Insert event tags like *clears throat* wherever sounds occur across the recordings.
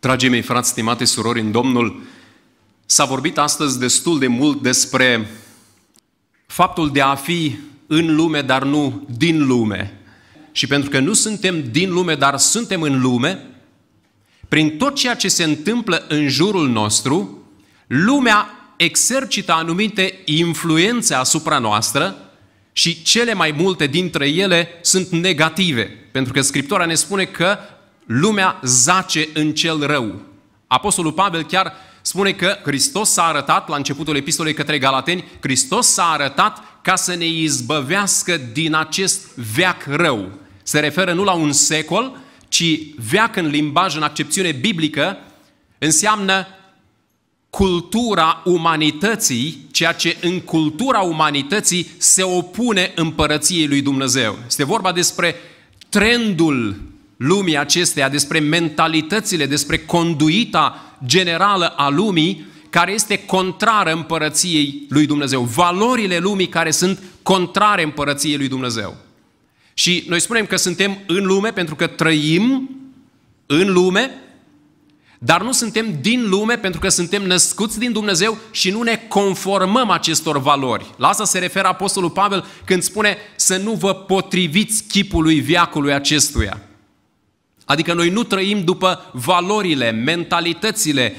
Dragii mei frați, stimate surori în Domnul, s-a vorbit astăzi destul de mult despre faptul de a fi în lume, dar nu din lume. Și pentru că nu suntem din lume, dar suntem în lume, prin tot ceea ce se întâmplă în jurul nostru, lumea exercită anumite influențe asupra noastră și cele mai multe dintre ele sunt negative. Pentru că Scriptura ne spune că lumea zace în cel rău. Apostolul Pavel chiar spune că Hristos s-a arătat, la începutul epistolei către Galateni, Hristos s-a arătat ca să ne izbăvească din acest veac rău. Se referă nu la un secol, ci veac în limbaj, în accepțiune biblică, înseamnă cultura umanității, ceea ce în cultura umanității se opune împărăției lui Dumnezeu. Este vorba despre trendul lumii acesteia, despre mentalitățile, despre conduita generală a lumii care este contrară împărăției lui Dumnezeu. Valorile lumii care sunt contrare împărăției lui Dumnezeu. Și noi spunem că suntem în lume pentru că trăim în lume, dar nu suntem din lume pentru că suntem născuți din Dumnezeu și nu ne conformăm acestor valori. La asta se referă Apostolul Pavel când spune să nu vă potriviți chipului viacului acestuia. Adică noi nu trăim după valorile, mentalitățile,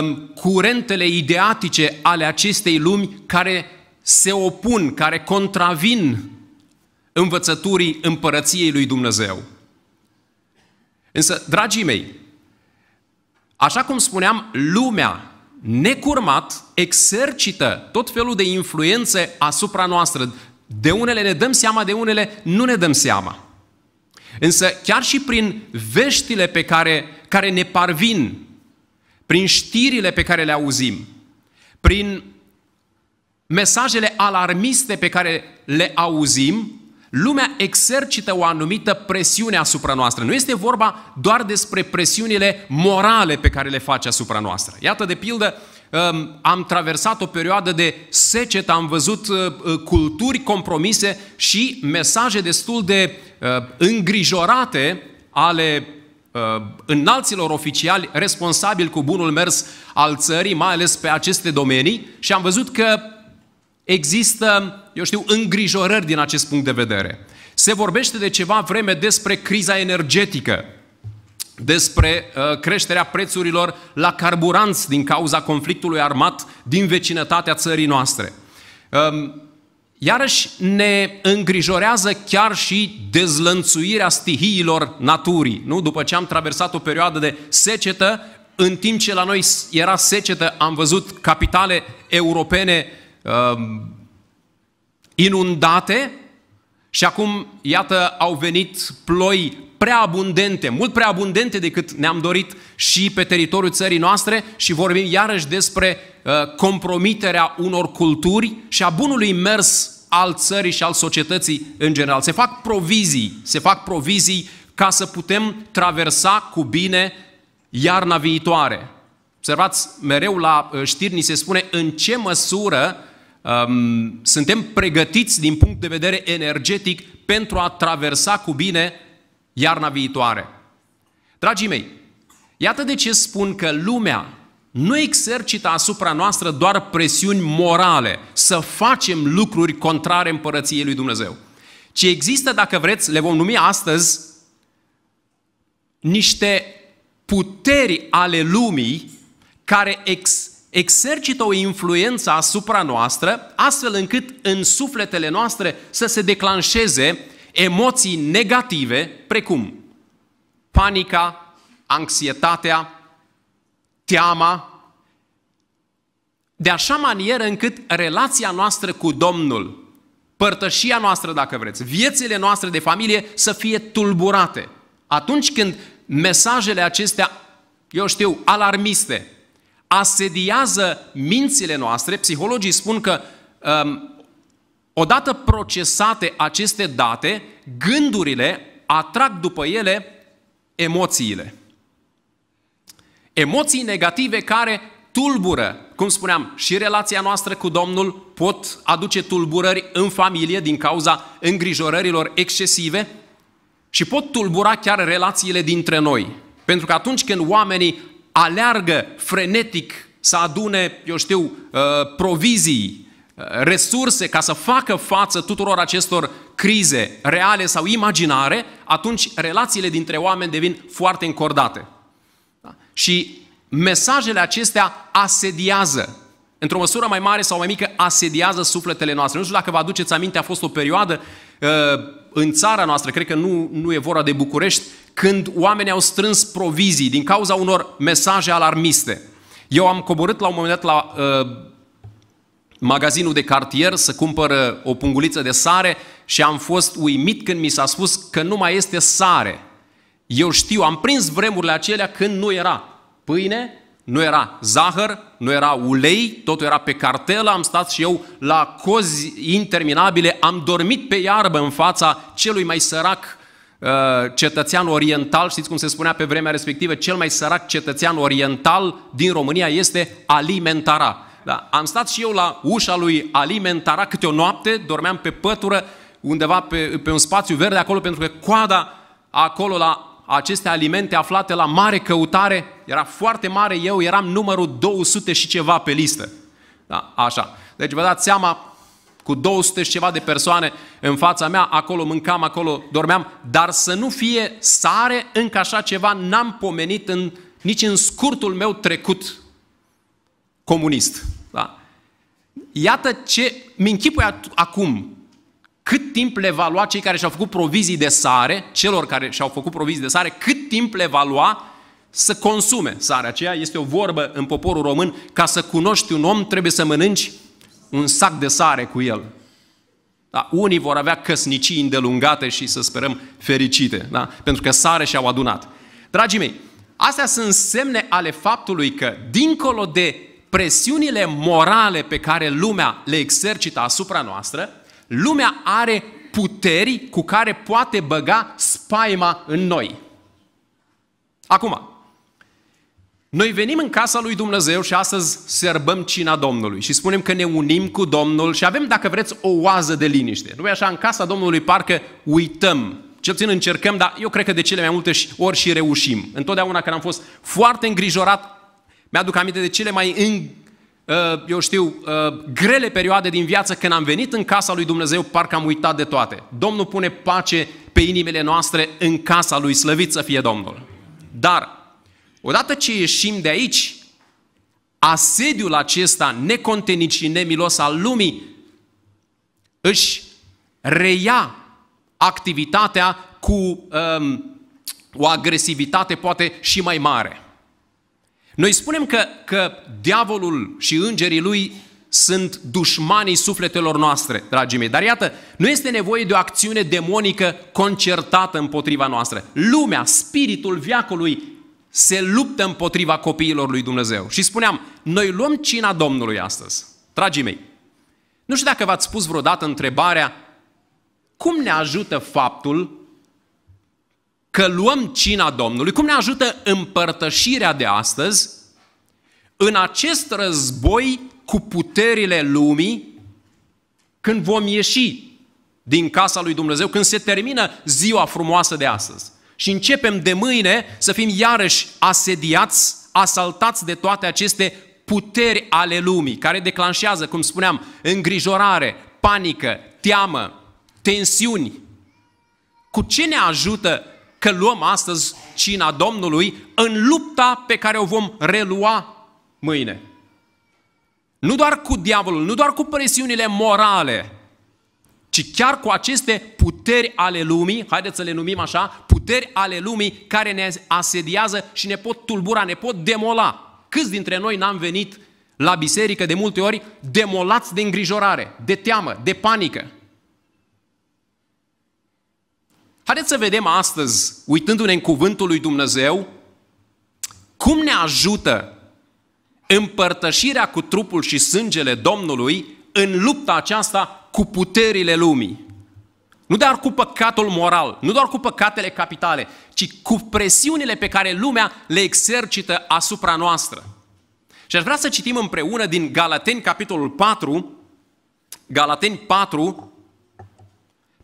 um, curentele ideatice ale acestei lumi care se opun, care contravin învățăturii împărăției lui Dumnezeu. Însă, dragii mei, așa cum spuneam, lumea necurmat exercită tot felul de influențe asupra noastră. De unele ne dăm seama, de unele nu ne dăm seama. Însă chiar și prin veștile pe care, care ne parvin, prin știrile pe care le auzim, prin mesajele alarmiste pe care le auzim, lumea exercită o anumită presiune asupra noastră. Nu este vorba doar despre presiunile morale pe care le face asupra noastră. Iată, de pildă, am traversat o perioadă de secet, am văzut uh, uh, culturi compromise și mesaje destul de uh, îngrijorate ale înalților oficiali responsabili cu bunul mers al țării, mai ales pe aceste domenii și am văzut că există, eu știu, îngrijorări din acest punct de vedere. Se vorbește de ceva vreme despre criza energetică despre uh, creșterea prețurilor la carburanți din cauza conflictului armat din vecinătatea țării noastre. Um, iarăși ne îngrijorează chiar și dezlănțuirea stihiilor naturii. Nu? După ce am traversat o perioadă de secetă, în timp ce la noi era secetă, am văzut capitale europene um, inundate și acum, iată, au venit ploi prea abundente, mult prea abundente decât ne-am dorit și pe teritoriul țării noastre și vorbim iarăși despre uh, compromiterea unor culturi și a bunului mers al țării și al societății în general. Se fac provizii, se fac provizii ca să putem traversa cu bine iarna viitoare. Observați, mereu la uh, știri ni se spune în ce măsură um, suntem pregătiți din punct de vedere energetic pentru a traversa cu bine iarna viitoare. Dragii mei, iată de ce spun că lumea nu exercită asupra noastră doar presiuni morale să facem lucruri contrare împărăției lui Dumnezeu, ci există, dacă vreți, le vom numi astăzi niște puteri ale lumii care ex- exercită o influență asupra noastră, astfel încât în sufletele noastre să se declanșeze emoții negative, precum panica, anxietatea, teama, de așa manieră încât relația noastră cu Domnul, părtășia noastră, dacă vreți, viețile noastre de familie să fie tulburate. Atunci când mesajele acestea, eu știu, alarmiste, asediază mințile noastre, psihologii spun că um, Odată procesate aceste date, gândurile atrag după ele emoțiile. Emoții negative care tulbură, cum spuneam, și relația noastră cu Domnul pot aduce tulburări în familie din cauza îngrijorărilor excesive și pot tulbura chiar relațiile dintre noi. Pentru că atunci când oamenii aleargă frenetic să adune, eu știu, uh, provizii, Uh, resurse ca să facă față tuturor acestor crize reale sau imaginare, atunci relațiile dintre oameni devin foarte încordate. Da? Și mesajele acestea asediază, într-o măsură mai mare sau mai mică, asediază sufletele noastre. Nu știu dacă vă aduceți aminte, a fost o perioadă uh, în țara noastră, cred că nu, nu e vorba de București, când oamenii au strâns provizii din cauza unor mesaje alarmiste. Eu am coborât la un moment dat la uh, magazinul de cartier să cumpăr o punguliță de sare și am fost uimit când mi s-a spus că nu mai este sare. Eu știu, am prins vremurile acelea când nu era pâine, nu era zahăr, nu era ulei, totul era pe cartelă, am stat și eu la cozi interminabile, am dormit pe iarbă în fața celui mai sărac uh, cetățean oriental, știți cum se spunea pe vremea respectivă, cel mai sărac cetățean oriental din România este alimentara. Da? Am stat și eu la ușa lui Alimentara câte o noapte, dormeam pe pătură, undeva pe, pe un spațiu verde acolo, pentru că coada acolo la aceste alimente aflate la mare căutare era foarte mare, eu eram numărul 200 și ceva pe listă. Da, așa. Deci vă dați seama, cu 200 și ceva de persoane în fața mea, acolo mâncam, acolo dormeam, dar să nu fie sare, încă așa ceva n-am pomenit în, nici în scurtul meu trecut comunist. Da? Iată ce mi închipui acum cât timp le va lua cei care și-au făcut provizii de sare, celor care și-au făcut provizii de sare, cât timp le va lua să consume sarea aceea. Este o vorbă în poporul român, ca să cunoști un om trebuie să mănânci un sac de sare cu el. Da? Unii vor avea căsnicii îndelungate și să sperăm fericite, da? pentru că sare și-au adunat. Dragii mei, astea sunt semne ale faptului că, dincolo de presiunile morale pe care lumea le exercită asupra noastră, lumea are puteri cu care poate băga spaima în noi. Acum, noi venim în casa lui Dumnezeu și astăzi sărbăm cina Domnului și spunem că ne unim cu Domnul și avem, dacă vreți, o oază de liniște. Nu e așa? În casa Domnului parcă uităm. Cel puțin încercăm, dar eu cred că de cele mai multe ori și reușim. Întotdeauna când am fost foarte îngrijorat, mi-aduc aminte de cele mai, în, uh, eu știu, uh, grele perioade din viață când am venit în casa lui Dumnezeu, parcă am uitat de toate. Domnul pune pace pe inimile noastre în casa lui, slăvit să fie Domnul. Dar, odată ce ieșim de aici, asediul acesta necontenit și nemilos al lumii își reia activitatea cu um, o agresivitate poate și mai mare. Noi spunem că, că diavolul și îngerii lui sunt dușmanii sufletelor noastre, dragii mei. Dar iată, nu este nevoie de o acțiune demonică concertată împotriva noastră. Lumea, spiritul viacului se luptă împotriva copiilor lui Dumnezeu. Și spuneam, noi luăm cina Domnului astăzi. Dragii mei, nu știu dacă v-ați spus vreodată întrebarea cum ne ajută faptul că luăm cina Domnului, cum ne ajută împărtășirea de astăzi în acest război cu puterile lumii când vom ieși din casa lui Dumnezeu, când se termină ziua frumoasă de astăzi. Și începem de mâine să fim iarăși asediați, asaltați de toate aceste puteri ale lumii, care declanșează, cum spuneam, îngrijorare, panică, teamă, tensiuni. Cu ce ne ajută că luăm astăzi cina Domnului în lupta pe care o vom relua mâine. Nu doar cu diavolul, nu doar cu presiunile morale, ci chiar cu aceste puteri ale lumii, haideți să le numim așa, puteri ale lumii care ne asediază și ne pot tulbura, ne pot demola. Câți dintre noi n-am venit la biserică de multe ori demolați de îngrijorare, de teamă, de panică? Haideți să vedem astăzi, uitându-ne în cuvântul lui Dumnezeu, cum ne ajută împărtășirea cu trupul și sângele Domnului în lupta aceasta cu puterile lumii. Nu doar cu păcatul moral, nu doar cu păcatele capitale, ci cu presiunile pe care lumea le exercită asupra noastră. Și aș vrea să citim împreună din Galateni, capitolul 4, Galateni 4,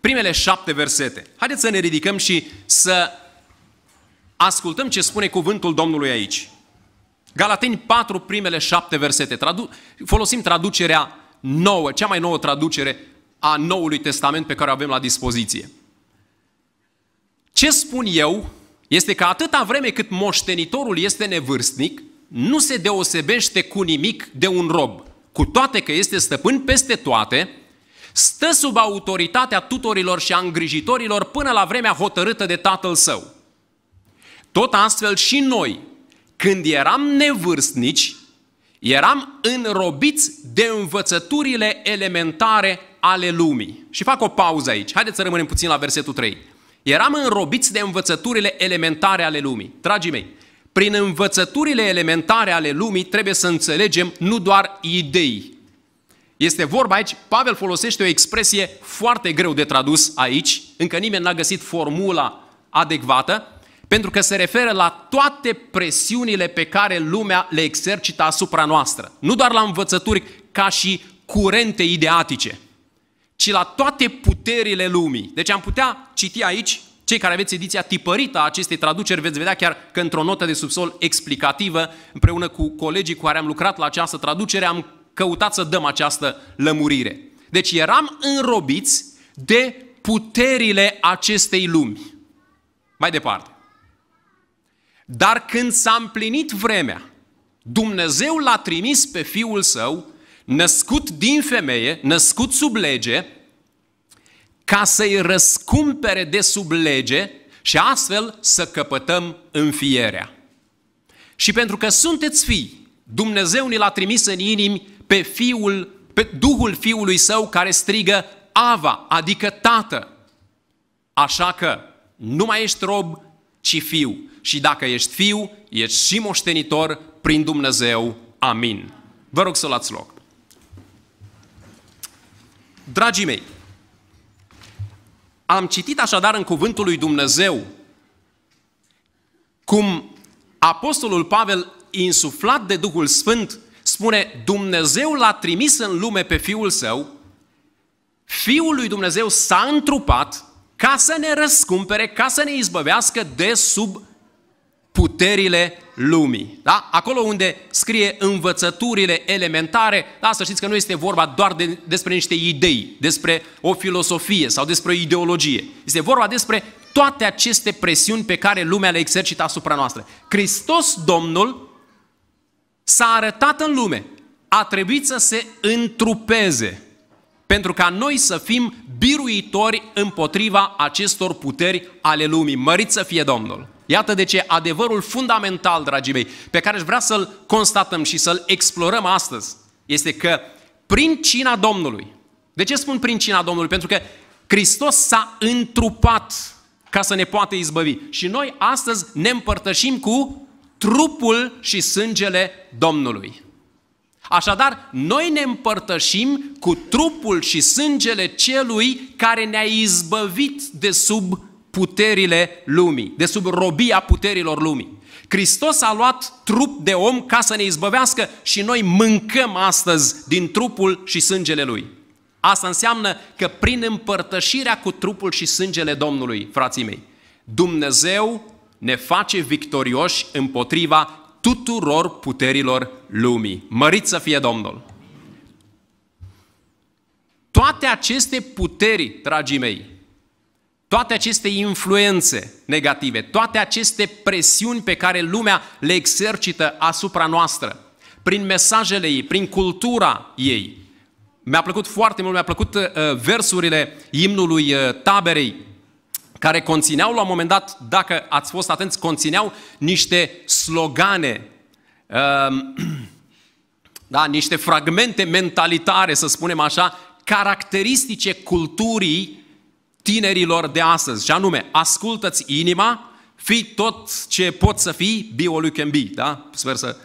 primele șapte versete. Haideți să ne ridicăm și să ascultăm ce spune cuvântul Domnului aici. Galateni 4, primele șapte versete. Tradu- folosim traducerea nouă, cea mai nouă traducere a Noului Testament pe care o avem la dispoziție. Ce spun eu este că atâta vreme cât moștenitorul este nevârstnic, nu se deosebește cu nimic de un rob, cu toate că este stăpân peste toate, stă sub autoritatea tutorilor și a îngrijitorilor până la vremea hotărâtă de tatăl său. Tot astfel și noi, când eram nevârstnici, eram înrobiți de învățăturile elementare ale lumii. Și fac o pauză aici. Haideți să rămânem puțin la versetul 3. Eram înrobiți de învățăturile elementare ale lumii. Dragii mei, prin învățăturile elementare ale lumii trebuie să înțelegem nu doar idei, este vorba aici, Pavel folosește o expresie foarte greu de tradus aici, încă nimeni n-a găsit formula adecvată, pentru că se referă la toate presiunile pe care lumea le exercită asupra noastră. Nu doar la învățături ca și curente ideatice, ci la toate puterile lumii. Deci am putea citi aici, cei care aveți ediția tipărită a acestei traduceri, veți vedea chiar că într-o notă de subsol explicativă, împreună cu colegii cu care am lucrat la această traducere, am căutat să dăm această lămurire. Deci eram înrobiți de puterile acestei lumi. Mai departe. Dar când s-a împlinit vremea, Dumnezeu l-a trimis pe Fiul Său, născut din femeie, născut sub lege, ca să-i răscumpere de sub lege și astfel să căpătăm înfierea. Și pentru că sunteți fii, Dumnezeu ne l-a trimis în inimi pe fiul, pe Duhul Fiului Său care strigă Ava, adică Tată. Așa că nu mai ești rob, ci fiu. Și dacă ești fiu, ești și moștenitor prin Dumnezeu. Amin. Vă rog să luați loc. Dragii mei, am citit așadar în cuvântul lui Dumnezeu cum Apostolul Pavel, insuflat de Duhul Sfânt, spune Dumnezeu l-a trimis în lume pe Fiul Său, Fiul lui Dumnezeu s-a întrupat ca să ne răscumpere, ca să ne izbăvească de sub puterile lumii. Da? Acolo unde scrie învățăturile elementare, da, să știți că nu este vorba doar de, despre niște idei, despre o filosofie sau despre o ideologie. Este vorba despre toate aceste presiuni pe care lumea le exercită asupra noastră. Hristos Domnul s-a arătat în lume, a trebuit să se întrupeze pentru ca noi să fim biruitori împotriva acestor puteri ale lumii. Măriți să fie Domnul! Iată de ce adevărul fundamental, dragii mei, pe care aș vrea să-l constatăm și să-l explorăm astăzi, este că prin cina Domnului, de ce spun prin cina Domnului? Pentru că Hristos s-a întrupat ca să ne poată izbăvi. Și noi astăzi ne împărtășim cu trupul și sângele Domnului. Așadar, noi ne împărtășim cu trupul și sângele celui care ne-a izbăvit de sub puterile lumii, de sub robia puterilor lumii. Hristos a luat trup de om ca să ne izbăvească și noi mâncăm astăzi din trupul și sângele Lui. Asta înseamnă că prin împărtășirea cu trupul și sângele Domnului, frații mei, Dumnezeu ne face victorioși împotriva tuturor puterilor lumii. Măriți să fie Domnul! Toate aceste puteri, dragii mei, toate aceste influențe negative, toate aceste presiuni pe care lumea le exercită asupra noastră, prin mesajele ei, prin cultura ei. Mi-a plăcut foarte mult, mi-a plăcut uh, versurile imnului uh, taberei care conțineau la un moment dat, dacă ați fost atenți, conțineau niște slogane, ehm, *clears throat* da, niște fragmente mentalitare, să spunem așa, caracteristice culturii tinerilor de astăzi. Și anume, ascultă-ți inima, fii tot ce poți să fii, be all you can be, da? Sper să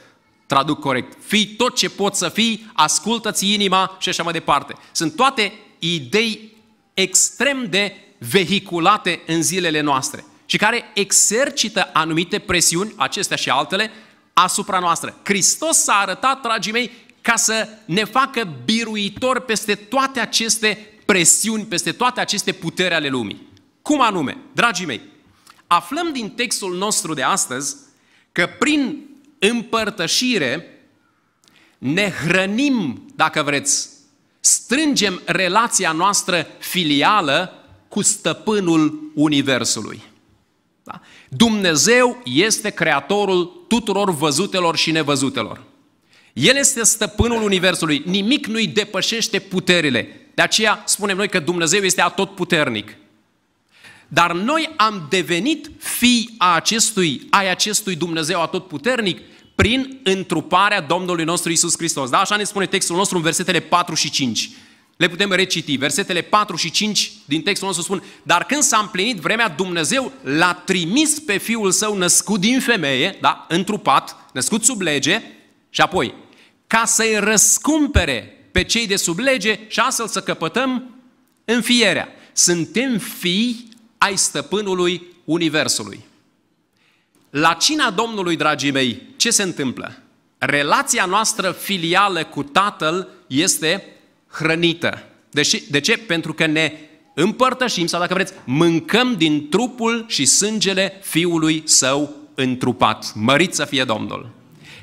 traduc corect. Fii tot ce poți să fii, ascultă-ți inima și așa mai departe. Sunt toate idei extrem de vehiculate în zilele noastre și care exercită anumite presiuni, acestea și altele, asupra noastră. Hristos s-a arătat, dragii mei, ca să ne facă biruitor peste toate aceste presiuni, peste toate aceste putere ale lumii. Cum anume? Dragii mei, aflăm din textul nostru de astăzi că prin împărtășire ne hrănim, dacă vreți, strângem relația noastră filială cu stăpânul Universului. Da? Dumnezeu este creatorul tuturor văzutelor și nevăzutelor. El este stăpânul Universului, nimic nu-i depășește puterile. De aceea spunem noi că Dumnezeu este atotputernic. Dar noi am devenit fii a acestui, ai acestui Dumnezeu atotputernic prin întruparea Domnului nostru Isus Hristos. Da? Așa ne spune textul nostru în versetele 4 și 5 le putem reciti. Versetele 4 și 5 din textul nostru spun, dar când s-a împlinit vremea, Dumnezeu l-a trimis pe Fiul Său născut din femeie, da, întrupat, născut sub lege, și apoi, ca să-i răscumpere pe cei de sub lege și astfel să căpătăm înfierea. Suntem fii ai stăpânului Universului. La cina Domnului, dragii mei, ce se întâmplă? Relația noastră filială cu Tatăl este hrănită. Deși, de ce? Pentru că ne împărtășim, sau dacă vreți, mâncăm din trupul și sângele Fiului Său întrupat. Mărit să fie Domnul!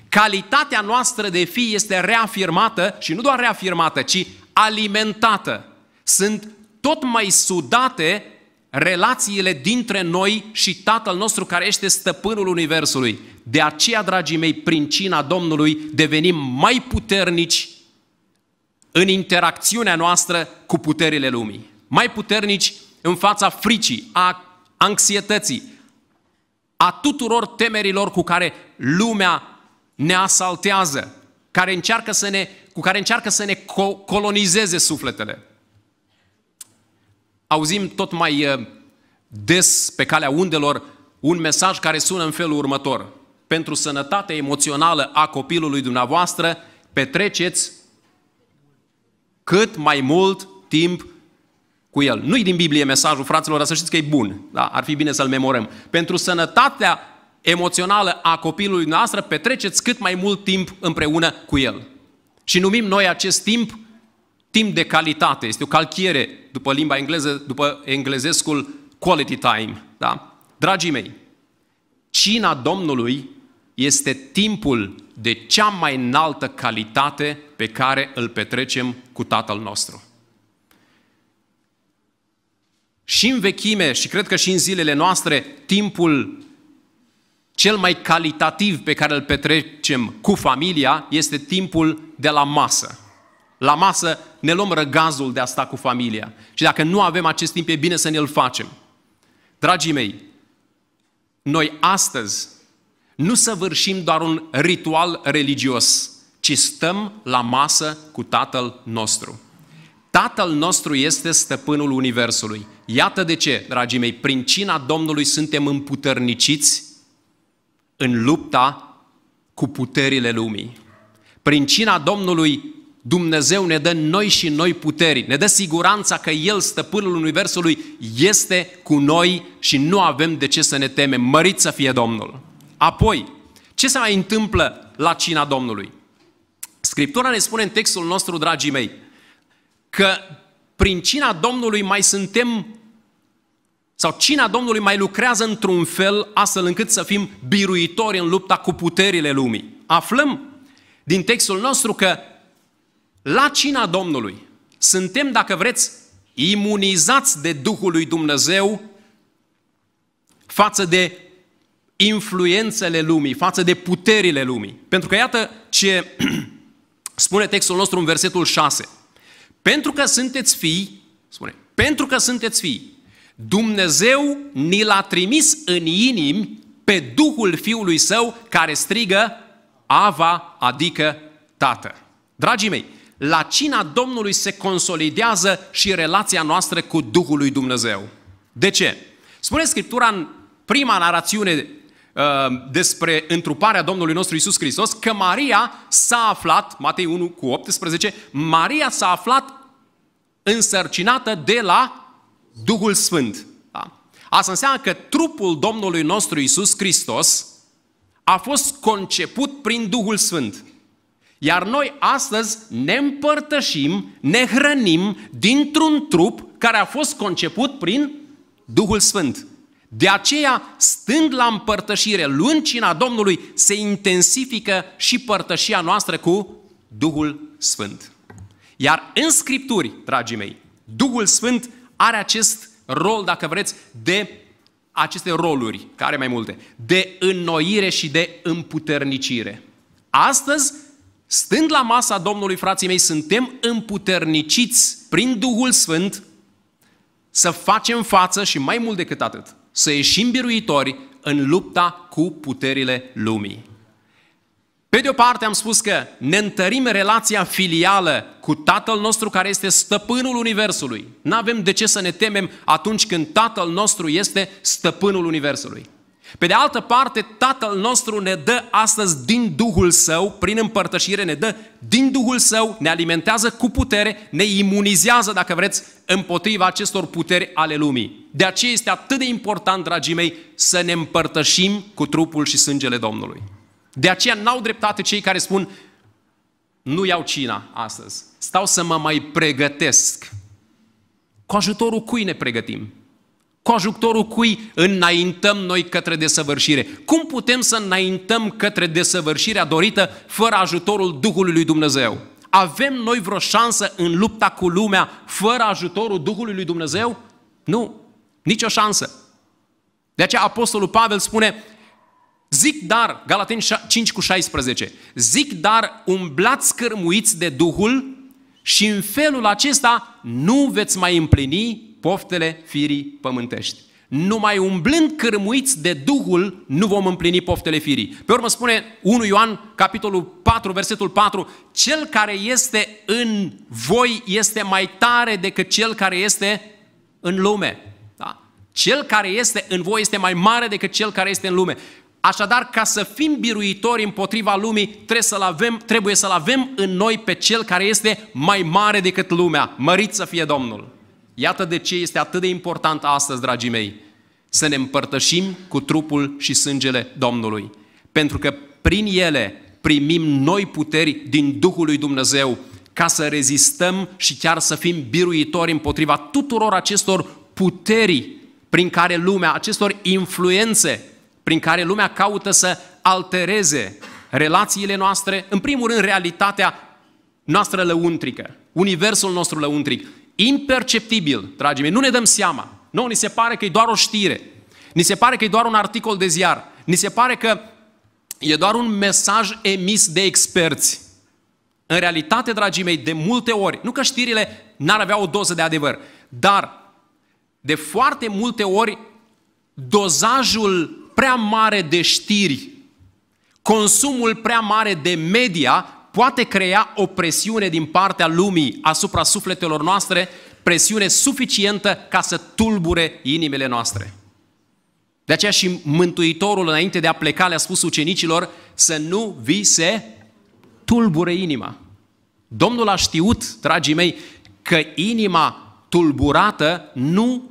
Calitatea noastră de fi este reafirmată și nu doar reafirmată, ci alimentată. Sunt tot mai sudate relațiile dintre noi și Tatăl nostru care este stăpânul Universului. De aceea, dragii mei, prin cina Domnului devenim mai puternici în interacțiunea noastră cu puterile lumii. Mai puternici în fața fricii, a anxietății, a tuturor temerilor cu care lumea ne asaltează, care încearcă să ne, cu care încearcă să ne co- colonizeze sufletele. Auzim tot mai uh, des pe calea undelor un mesaj care sună în felul următor. Pentru sănătatea emoțională a copilului dumneavoastră, petreceți cât mai mult timp cu el. Nu-i din Biblie mesajul, fraților, dar să știți că e bun. Da? Ar fi bine să-l memorăm. Pentru sănătatea emoțională a copilului noastră, petreceți cât mai mult timp împreună cu el. Și numim noi acest timp timp de calitate. Este o calchiere după limba engleză, după englezescul quality time. Da? Dragii mei, cina Domnului este timpul de cea mai înaltă calitate pe care îl petrecem cu Tatăl nostru. Și în vechime, și cred că și în zilele noastre, timpul cel mai calitativ pe care îl petrecem cu familia este timpul de la masă. La masă ne luăm răgazul de a sta cu familia. Și dacă nu avem acest timp, e bine să ne-l facem. Dragii mei, noi astăzi nu săvârșim doar un ritual religios, ci stăm la masă cu Tatăl nostru. Tatăl nostru este stăpânul Universului. Iată de ce, dragii mei, prin cina Domnului suntem împuterniciți în lupta cu puterile lumii. Prin cina Domnului Dumnezeu ne dă noi și noi puteri, ne dă siguranța că El, stăpânul Universului, este cu noi și nu avem de ce să ne temem. Mărit să fie Domnul! Apoi, ce se mai întâmplă la cina Domnului? Scriptura ne spune în textul nostru, dragii mei, că prin cina Domnului mai suntem sau cina Domnului mai lucrează într-un fel astfel încât să fim biruitori în lupta cu puterile lumii. Aflăm din textul nostru că la cina Domnului suntem, dacă vreți, imunizați de Duhul lui Dumnezeu față de influențele lumii, față de puterile lumii. Pentru că iată ce *clears throat* spune textul nostru în versetul 6. Pentru că sunteți fii, spune, pentru că sunteți fii, Dumnezeu ni l-a trimis în inimi pe Duhul Fiului Său care strigă Ava, adică Tată. Dragii mei, la cina Domnului se consolidează și relația noastră cu Duhul lui Dumnezeu. De ce? Spune Scriptura în prima narațiune Uh, despre întruparea Domnului nostru Isus Hristos, că Maria s-a aflat, Matei 1 cu 18, Maria s-a aflat însărcinată de la Duhul Sfânt. Da? Asta înseamnă că trupul Domnului nostru Isus Hristos a fost conceput prin Duhul Sfânt. Iar noi astăzi ne împărtășim, ne hrănim dintr-un trup care a fost conceput prin Duhul Sfânt. De aceea, stând la împărtășire, luând cina Domnului, se intensifică și părtășia noastră cu Duhul Sfânt. Iar în Scripturi, dragii mei, Duhul Sfânt are acest rol, dacă vreți, de aceste roluri, care mai multe, de înnoire și de împuternicire. Astăzi, stând la masa Domnului, frații mei, suntem împuterniciți prin Duhul Sfânt să facem față și mai mult decât atât, să ieșim biruitori în lupta cu puterile lumii. Pe de o parte am spus că ne întărim relația filială cu Tatăl nostru care este stăpânul Universului. Nu avem de ce să ne temem atunci când Tatăl nostru este stăpânul Universului. Pe de altă parte, Tatăl nostru ne dă astăzi din Duhul Său, prin împărtășire ne dă din Duhul Său, ne alimentează cu putere, ne imunizează, dacă vreți, împotriva acestor puteri ale lumii. De aceea este atât de important, dragii mei, să ne împărtășim cu trupul și sângele Domnului. De aceea n-au dreptate cei care spun, nu iau cina astăzi, stau să mă mai pregătesc. Cu ajutorul cui ne pregătim? Ajutorul cui înaintăm noi către desăvârșire. Cum putem să înaintăm către desăvârșirea dorită fără ajutorul Duhului lui Dumnezeu? Avem noi vreo șansă în lupta cu lumea fără ajutorul Duhului lui Dumnezeu? Nu, nicio șansă. De aceea Apostolul Pavel spune, zic dar, Galateni 5 cu 16, zic dar umblați cărmuiți de Duhul și în felul acesta nu veți mai împlini poftele firii pământești. Numai umblând cărmuiți de Duhul nu vom împlini poftele firii. Pe urmă spune 1 Ioan, capitolul 4, versetul 4, Cel care este în voi este mai tare decât cel care este în lume. Da? Cel care este în voi este mai mare decât cel care este în lume. Așadar, ca să fim biruitori împotriva lumii, trebuie să-l avem, trebuie să-l avem în noi pe cel care este mai mare decât lumea. Mărit să fie Domnul! Iată de ce este atât de important astăzi, dragii mei, să ne împărtășim cu trupul și sângele Domnului. Pentru că prin ele primim noi puteri din Duhul lui Dumnezeu ca să rezistăm și chiar să fim biruitori împotriva tuturor acestor puteri prin care lumea, acestor influențe prin care lumea caută să altereze relațiile noastre, în primul rând realitatea noastră lăuntrică, universul nostru lăuntric, imperceptibil, dragii mei, nu ne dăm seama. Nu, ni se pare că e doar o știre. Ni se pare că e doar un articol de ziar. Ni se pare că e doar un mesaj emis de experți. În realitate, dragii mei, de multe ori, nu că știrile n-ar avea o doză de adevăr, dar de foarte multe ori dozajul prea mare de știri, consumul prea mare de media poate crea o presiune din partea lumii asupra sufletelor noastre, presiune suficientă ca să tulbure inimile noastre. De aceea și Mântuitorul, înainte de a pleca, le-a spus ucenicilor să nu vi se tulbure inima. Domnul a știut, dragii mei, că inima tulburată nu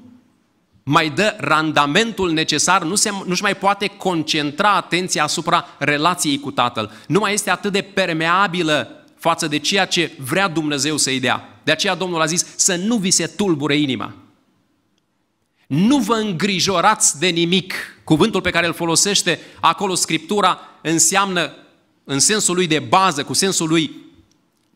mai dă randamentul necesar, nu se, nu-și mai poate concentra atenția asupra relației cu Tatăl. Nu mai este atât de permeabilă față de ceea ce vrea Dumnezeu să-i dea. De aceea Domnul a zis să nu vi se tulbure inima. Nu vă îngrijorați de nimic. Cuvântul pe care îl folosește acolo Scriptura înseamnă, în sensul lui de bază, cu sensul lui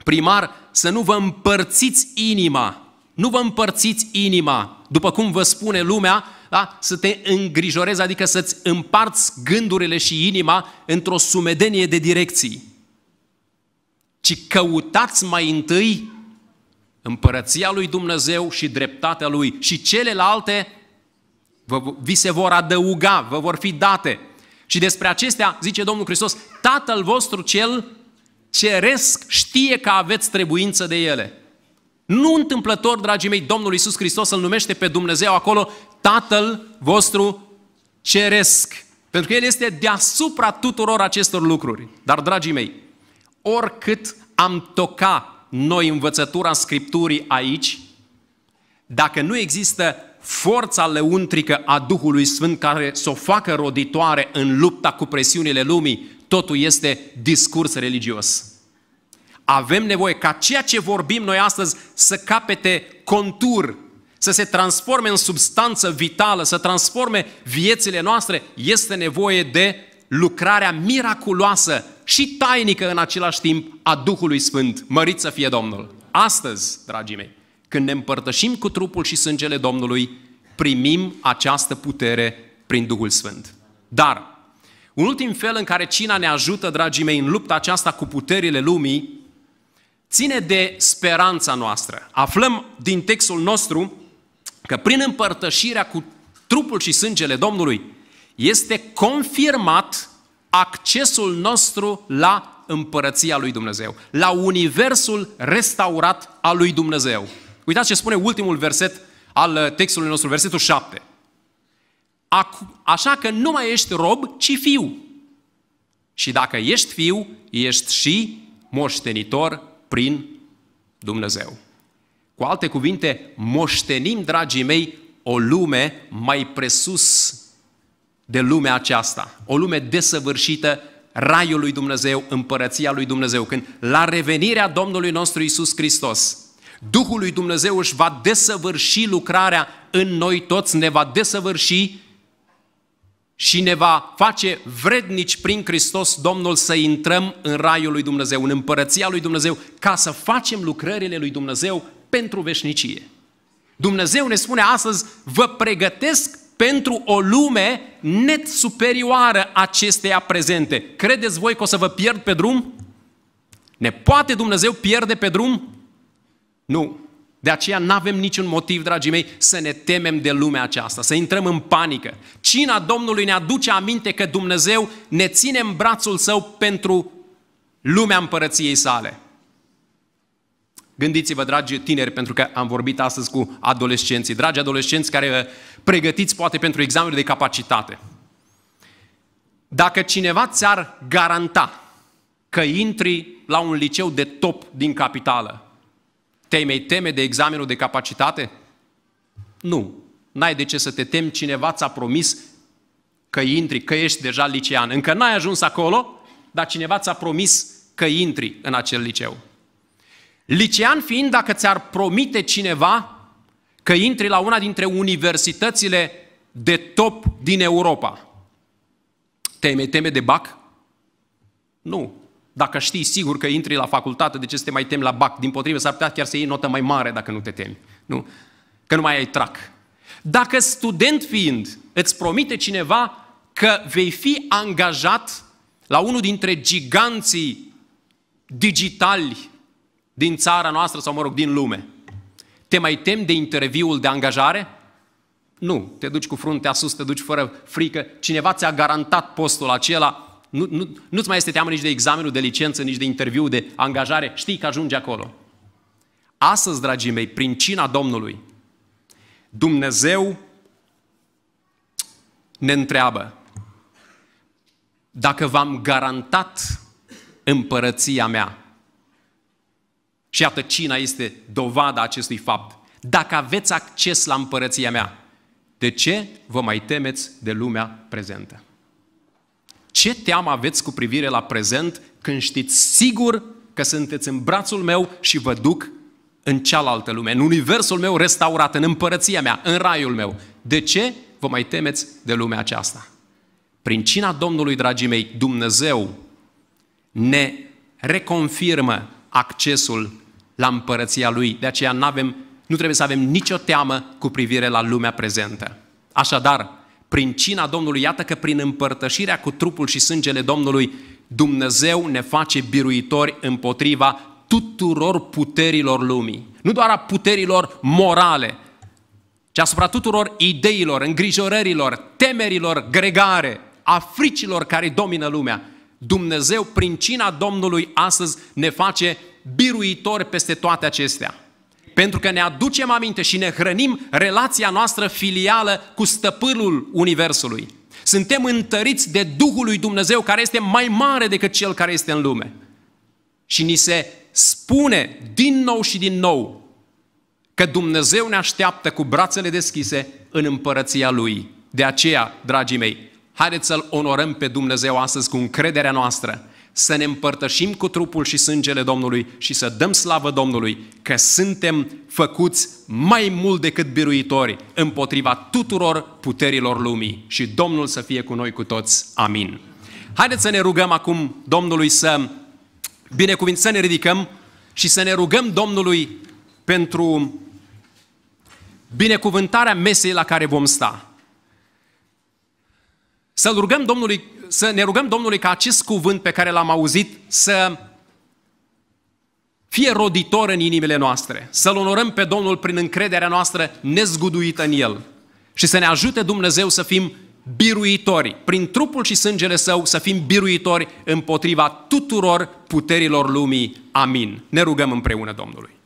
primar, să nu vă împărțiți inima nu vă împărțiți inima, după cum vă spune lumea, da? să te îngrijorezi, adică să-ți împarți gândurile și inima într-o sumedenie de direcții. Ci căutați mai întâi împărăția lui Dumnezeu și dreptatea lui și celelalte vă, vi se vor adăuga, vă vor fi date. Și despre acestea zice Domnul Hristos, Tatăl vostru cel ceresc știe că aveți trebuință de ele. Nu întâmplător, dragii mei, Domnul Iisus Hristos îl numește pe Dumnezeu acolo Tatăl vostru ceresc. Pentru că El este deasupra tuturor acestor lucruri. Dar, dragii mei, oricât am toca noi învățătura Scripturii aici, dacă nu există forța leuntrică a Duhului Sfânt care să o facă roditoare în lupta cu presiunile lumii, totul este discurs religios. Avem nevoie ca ceea ce vorbim noi astăzi să capete contur, să se transforme în substanță vitală, să transforme viețile noastre, este nevoie de lucrarea miraculoasă și tainică în același timp a Duhului Sfânt. Mărit să fie Domnul! Astăzi, dragii mei, când ne împărtășim cu trupul și sângele Domnului, primim această putere prin Duhul Sfânt. Dar, un ultim fel în care cina ne ajută, dragii mei, în lupta aceasta cu puterile lumii, ține de speranța noastră. Aflăm din textul nostru că prin împărtășirea cu trupul și sângele Domnului este confirmat accesul nostru la împărăția lui Dumnezeu, la universul restaurat al lui Dumnezeu. Uitați ce spune ultimul verset al uh, textului nostru, versetul 7. Așa că nu mai ești rob, ci fiu. Și dacă ești fiu, ești și moștenitor prin Dumnezeu. Cu alte cuvinte, moștenim, dragii mei, o lume mai presus de lumea aceasta, o lume desăvârșită, raiul lui Dumnezeu, împărăția lui Dumnezeu. Când la revenirea Domnului nostru Isus Hristos, Duhul lui Dumnezeu își va desăvârși lucrarea în noi toți, ne va desăvârși și ne va face vrednici prin Hristos Domnul să intrăm în Raiul lui Dumnezeu, în împărăția lui Dumnezeu, ca să facem lucrările lui Dumnezeu pentru veșnicie. Dumnezeu ne spune astăzi, vă pregătesc pentru o lume net superioară acesteia prezente. Credeți voi că o să vă pierd pe drum? Ne poate Dumnezeu pierde pe drum? Nu. De aceea nu avem niciun motiv, dragii mei, să ne temem de lumea aceasta, să intrăm în panică. Cina Domnului ne aduce aminte că Dumnezeu ne ține în brațul său pentru lumea împărăției sale. Gândiți-vă, dragi tineri, pentru că am vorbit astăzi cu adolescenții, dragi adolescenți care uh, pregătiți poate pentru examenul de capacitate. Dacă cineva ți-ar garanta că intri la un liceu de top din capitală, te mai teme de examenul de capacitate? Nu. N-ai de ce să te temi, cineva ți-a promis că intri, că ești deja licean. Încă n-ai ajuns acolo, dar cineva ți-a promis că intri în acel liceu. Licean fiind dacă ți-ar promite cineva că intri la una dintre universitățile de top din Europa. Te mai teme de bac? Nu. Dacă știi sigur că intri la facultate, de ce să te mai temi la BAC? Din potrivă, s-ar putea chiar să iei notă mai mare dacă nu te temi. Nu? Că nu mai ai trac. Dacă student fiind îți promite cineva că vei fi angajat la unul dintre giganții digitali din țara noastră sau, mă rog, din lume, te mai temi de interviul de angajare? Nu, te duci cu fruntea sus, te duci fără frică, cineva ți-a garantat postul acela, nu, nu, nu-ți mai este teamă nici de examenul de licență, nici de interviu, de angajare. Știi că ajungi acolo. Astăzi, dragii mei, prin cina Domnului, Dumnezeu ne întreabă dacă v-am garantat împărăția mea. Și iată, cina este dovada acestui fapt. Dacă aveți acces la împărăția mea, de ce vă mai temeți de lumea prezentă? Ce teamă aveți cu privire la prezent când știți sigur că sunteți în brațul meu și vă duc în cealaltă lume, în universul meu restaurat, în împărăția mea, în raiul meu. De ce vă mai temeți de lumea aceasta? Prin cina Domnului, dragii mei, Dumnezeu ne reconfirmă accesul la împărăția Lui. De aceea nu avem nu trebuie să avem nicio teamă cu privire la lumea prezentă. Așadar, prin cina Domnului, iată că prin împărtășirea cu trupul și sângele Domnului, Dumnezeu ne face biruitori împotriva tuturor puterilor lumii. Nu doar a puterilor morale, ci asupra tuturor ideilor, îngrijorărilor, temerilor gregare, a fricilor care domină lumea. Dumnezeu, prin cina Domnului, astăzi ne face biruitori peste toate acestea. Pentru că ne aducem aminte și ne hrănim relația noastră filială cu stăpânul Universului. Suntem întăriți de Duhul lui Dumnezeu care este mai mare decât cel care este în lume. Și ni se spune din nou și din nou că Dumnezeu ne așteaptă cu brațele deschise în împărăția Lui. De aceea, dragii mei, haideți să-L onorăm pe Dumnezeu astăzi cu încrederea noastră să ne împărtășim cu trupul și sângele Domnului și să dăm slavă Domnului că suntem făcuți mai mult decât biruitori împotriva tuturor puterilor lumii și Domnul să fie cu noi cu toți. Amin. Haideți să ne rugăm acum Domnului să binecuvint, să ne ridicăm și să ne rugăm Domnului pentru binecuvântarea mesei la care vom sta să rugăm Domnului, să ne rugăm Domnului ca acest cuvânt pe care l-am auzit să fie roditor în inimile noastre, să-L onorăm pe Domnul prin încrederea noastră nezguduită în El și să ne ajute Dumnezeu să fim biruitori, prin trupul și sângele Său să fim biruitori împotriva tuturor puterilor lumii. Amin. Ne rugăm împreună Domnului.